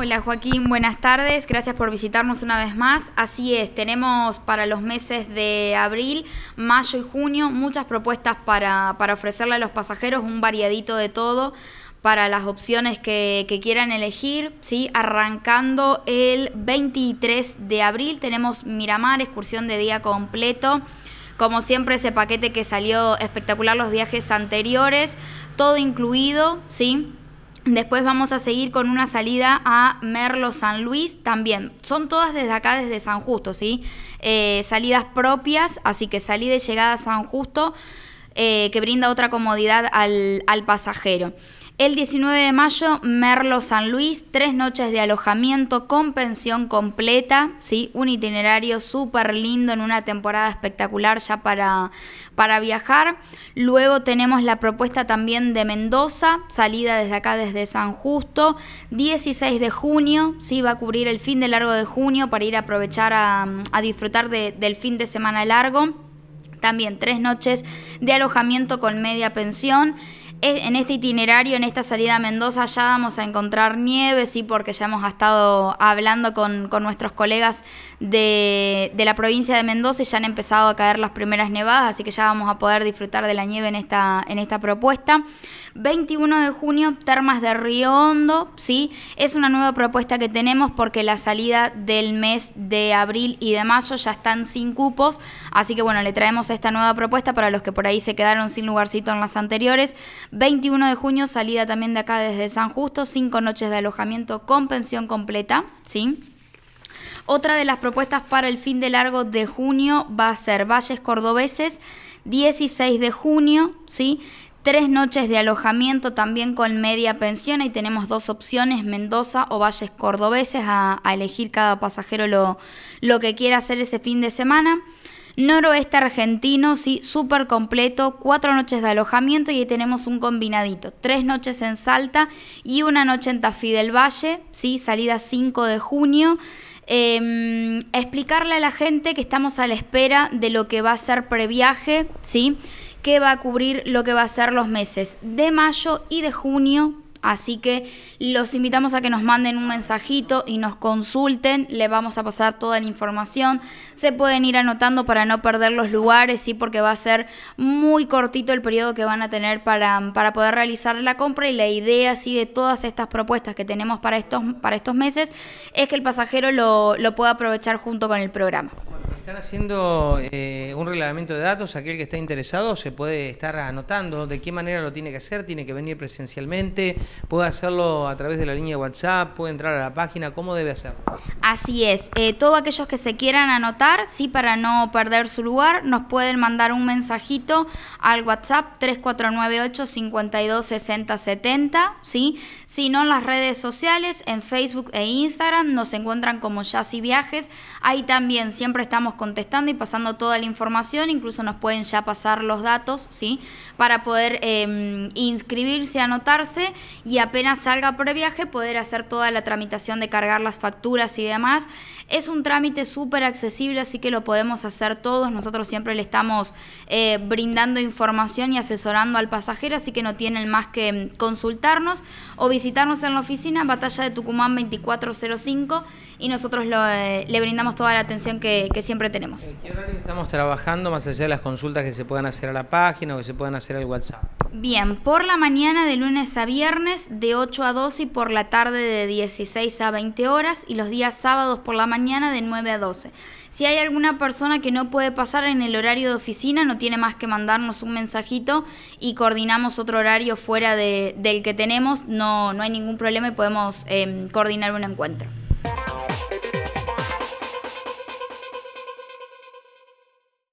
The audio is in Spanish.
Hola Joaquín, buenas tardes, gracias por visitarnos una vez más. Así es, tenemos para los meses de abril, mayo y junio muchas propuestas para, ofrecerle a los pasajeros un variadito de todo para las opciones que, quieran elegir. ¿sí? Arrancando el 23 de abril tenemos Miramar, excursión de día completo. Como siempre, ese paquete que salió espectacular los viajes anteriores, todo incluido, ¿sí? Después vamos a seguir con una salida a Merlo San Luis también. Son todas desde acá, desde San Justo, ¿sí? Eh, salidas propias, así que salida y llegada a San Justo, eh, que brinda otra comodidad al pasajero. El 19 de mayo, Merlo San Luis, tres noches de alojamiento con pensión completa, ¿sí? un itinerario súper lindo en una temporada espectacular ya para, para viajar. Luego tenemos la propuesta también de Mendoza, salida desde acá, desde San Justo, 16 de junio, ¿sí? va a cubrir el fin de largo de junio para ir a aprovechar a, disfrutar del fin de semana largo. También tres noches de alojamiento con media pensión. En este itinerario, en esta salida a Mendoza, ya vamos a encontrar nieve, sí, porque ya hemos estado hablando con, nuestros colegas de, la provincia de Mendoza y ya han empezado a caer las primeras nevadas, así que ya vamos a poder disfrutar de la nieve en esta, en esta propuesta. 21 de junio, Termas de Río Hondo, sí, es una nueva propuesta que tenemos porque la salida del mes de abril y de mayo ya están sin cupos, así que bueno, le traemos esta nueva propuesta para los que por ahí se quedaron sin lugarcito en las anteriores. 21 de junio, salida también de acá desde San Justo, cinco noches de alojamiento con pensión completa, ¿sí? Otra de las propuestas para el fin de largo de junio va a ser Valles Cordobeses, 16 de junio, ¿sí? Tres noches de alojamiento también con media pensión. Ahí tenemos dos opciones, Mendoza o Valles Cordobeses, a, elegir cada pasajero lo, lo que quiera hacer ese fin de semana noroeste argentino, sí, súper completo, cuatro noches de alojamiento y ahí tenemos un combinadito, tres noches en Salta y una noche en Tafí del Valle, sí, salida 5 de junio. Em, explicarle a la gente que estamos a la espera de lo que va a ser previaje, ¿sí? que va a cubrir lo que va a ser los meses de mayo y de junio Así que los invitamos a que nos manden un mensajito y nos consulten, le vamos a pasar toda la información. Se pueden ir anotando para no perder los lugares, sí, porque va a ser muy cortito el periodo que van a tener para, poder realizar la compra y la idea de todas estas propuestas que tenemos para estos, para estos meses es que el pasajero lo pueda aprovechar junto con el programa están haciendo eh, un reglamento de datos, aquel que está interesado se puede estar anotando, de qué manera lo tiene que hacer, tiene que venir presencialmente, puede hacerlo a través de la línea WhatsApp, puede entrar a la página, ¿cómo debe hacerlo? Así es, eh, todos aquellos que se quieran anotar, sí, para no perder su lugar, nos pueden mandar un mensajito al WhatsApp 3498 52 ¿sí? Si no, en las redes sociales, en Facebook e Instagram, nos encuentran como Jazz y Viajes. Ahí también siempre estamos contestando y pasando toda la información, incluso nos pueden ya pasar los datos, ¿sí? Para poder em, inscribirse, anotarse y apenas salga por viaje, poder hacer toda la tramitación de cargar las facturas y además Es un trámite súper accesible, así que lo podemos hacer todos. Nosotros siempre le estamos eh, brindando información y asesorando al pasajero, así que no tienen más que mm, consultarnos o visitarnos en la oficina Batalla de Tucumán 2405 y nosotros eh, le brindamos toda la atención que, siempre tenemos. ¿En qué horario estamos trabajando más allá de las consultas que se puedan hacer a la página o que se puedan hacer al WhatsApp? Bien, por la mañana de lunes a viernes de 8 a 12 y por la tarde de 16 a 20 horas y los días sábados por la mañana de 9 a 12. Si hay alguna persona que no puede pasar en el horario de oficina, no tiene más que mandarnos un mensajito y coordinamos otro horario fuera del que tenemos. No, no hay ningún problema y podemos em, coordinar un encuentro.